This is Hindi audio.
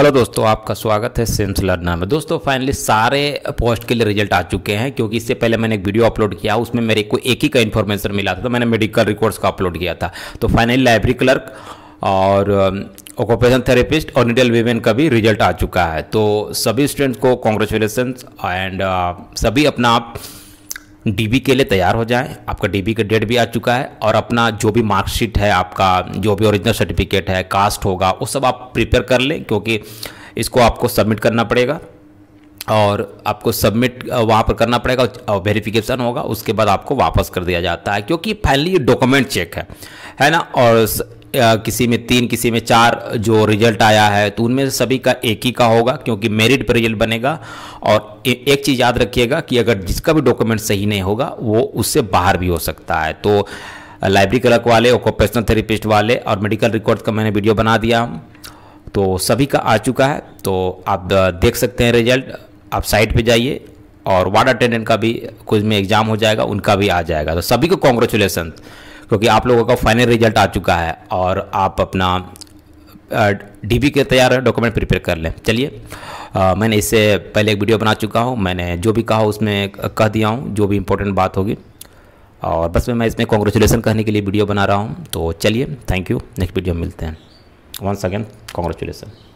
हेलो दोस्तों आपका स्वागत है सेंस लर्नर में दोस्तों फाइनली सारे पोस्ट के लिए रिजल्ट आ चुके हैं क्योंकि इससे पहले मैंने एक वीडियो अपलोड किया उसमें मेरे को एक ही का इन्फॉर्मेशन मिला था तो मैंने मेडिकल रिकॉर्ड्स का अपलोड किया था तो फाइनली लाइब्रेरी क्लर्क और ऑक्यूपेशन um, थेरेपिस्ट और निडल वीमेन का भी रिजल्ट आ चुका है तो सभी स्टूडेंट्स को कॉन्ग्रेचुलेसन एंड uh, सभी अपना आप डीबी के लिए तैयार हो जाएं आपका डीबी का डेट भी आ चुका है और अपना जो भी मार्कशीट है आपका जो भी ओरिजिनल सर्टिफिकेट है कास्ट होगा वो सब आप प्रिपेयर कर लें क्योंकि इसको आपको सबमिट करना पड़ेगा और आपको सबमिट वहाँ पर करना पड़ेगा और वेरिफिकेशन होगा उसके बाद आपको वापस कर दिया जाता है क्योंकि फाइनली ये डॉक्यूमेंट चेक है है ना और किसी में तीन किसी में चार जो रिजल्ट आया है तो उनमें से सभी का एक ही का होगा क्योंकि मेरिट पर रिजल्ट बनेगा और ए, एक चीज़ याद रखिएगा कि अगर जिसका भी डॉक्यूमेंट सही नहीं होगा वो उससे बाहर भी हो सकता है तो लाइब्रेरी क्लर्क वाले ऑक्यूपेशनल थेरेपिस्ट वाले और मेडिकल रिकॉर्ड का मैंने वीडियो बना दिया तो सभी का आ चुका है तो आप देख सकते हैं रिजल्ट आप साइट पर जाइए और वार्ड अटेंडेंट का भी कुछ में एग्ज़ाम हो जाएगा उनका भी आ जाएगा तो सभी को कॉन्ग्रेचुलेसन क्योंकि आप लोगों का फाइनल रिजल्ट आ चुका है और आप अपना डी के तैयार डॉक्यूमेंट प्रिपेयर कर लें चलिए मैंने इससे पहले एक वीडियो बना चुका हूँ मैंने जो भी कहा उसमें कह दिया हूँ जो भी इम्पोर्टेंट बात होगी और बस में मैं इसमें कॉन्ग्रेचुलेसन कहने के लिए वीडियो बना रहा हूँ तो चलिए थैंक यू नेक्स्ट वीडियो मिलते हैं वंस अगेन कॉन्ग्रेचुलेसन